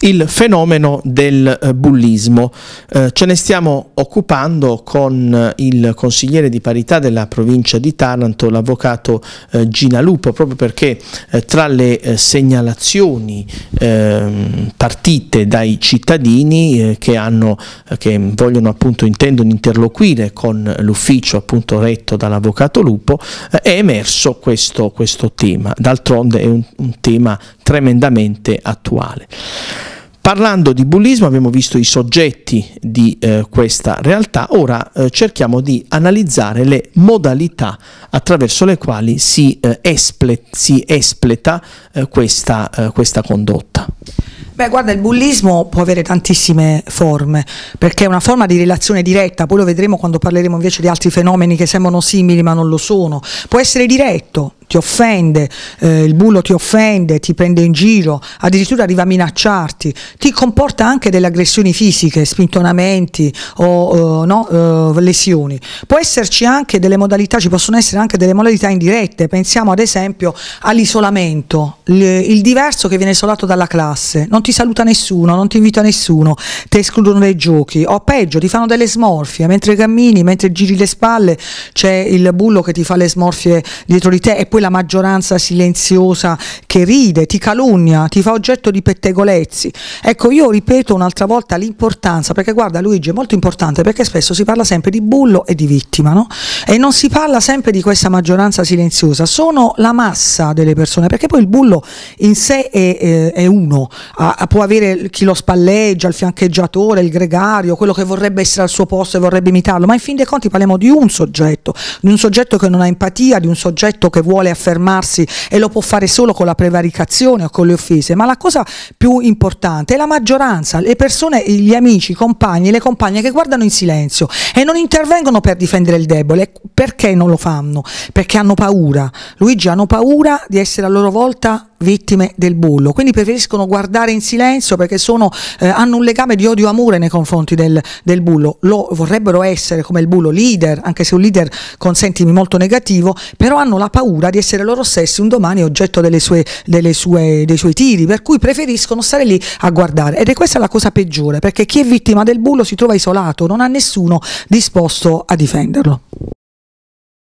il fenomeno del eh, bullismo. Eh, ce ne stiamo occupando con eh, il consigliere di parità della provincia di Taranto, l'avvocato eh, Gina Lupo, proprio perché eh, tra le eh, segnalazioni ehm, partite dai cittadini che, hanno, che vogliono appunto, intendono interloquire con l'ufficio retto dall'avvocato Lupo, è emerso questo, questo tema. D'altronde è un, un tema tremendamente attuale. Parlando di bullismo abbiamo visto i soggetti di eh, questa realtà, ora eh, cerchiamo di analizzare le modalità attraverso le quali si, eh, esple, si espleta eh, questa, eh, questa condotta. Beh, guarda, il bullismo può avere tantissime forme, perché è una forma di relazione diretta, poi lo vedremo quando parleremo invece di altri fenomeni che sembrano simili ma non lo sono. Può essere diretto, ti offende, eh, il bullo ti offende, ti prende in giro, addirittura arriva a minacciarti, ti comporta anche delle aggressioni fisiche, spintonamenti o eh, no, eh, lesioni. Può esserci anche delle modalità, ci possono essere anche delle modalità indirette, pensiamo ad esempio all'isolamento, il diverso che viene isolato dalla classe, non ti saluta nessuno, non ti invita nessuno, ti escludono dai giochi o peggio ti fanno delle smorfie, mentre cammini, mentre giri le spalle c'è il bullo che ti fa le smorfie dietro di te e poi quella maggioranza silenziosa che ride, ti calunnia, ti fa oggetto di pettegolezzi. Ecco, io ripeto un'altra volta l'importanza, perché guarda Luigi è molto importante perché spesso si parla sempre di bullo e di vittima, no? E non si parla sempre di questa maggioranza silenziosa, sono la massa delle persone, perché poi il bullo in sé è, è, uno, può avere chi lo spalleggia, il fiancheggiatore, il gregario, quello che vorrebbe essere al suo posto e vorrebbe imitarlo, ma in fin dei conti parliamo di un soggetto, di un soggetto che non ha empatia, di un soggetto che vuole vuole affermarsi e lo può fare solo con la prevaricazione o con le offese, ma la cosa più importante è la maggioranza, le persone, gli amici, i compagni, le compagne che guardano in silenzio e non intervengono per difendere il debole. Perché non lo fanno? Perché hanno paura. Luigi hanno paura di essere a loro volta vittime del bullo, quindi preferiscono guardare in silenzio perché sono, eh, hanno un legame di odio-amore nei confronti del, del, bullo, lo vorrebbero essere come il bullo leader, anche se un leader consentimi molto negativo, però hanno la paura di essere loro stessi un domani oggetto delle sue, delle sue, dei suoi tiri, per cui preferiscono stare lì a guardare ed è questa la cosa peggiore perché chi è vittima del bullo si trova isolato, non ha nessuno disposto a difenderlo.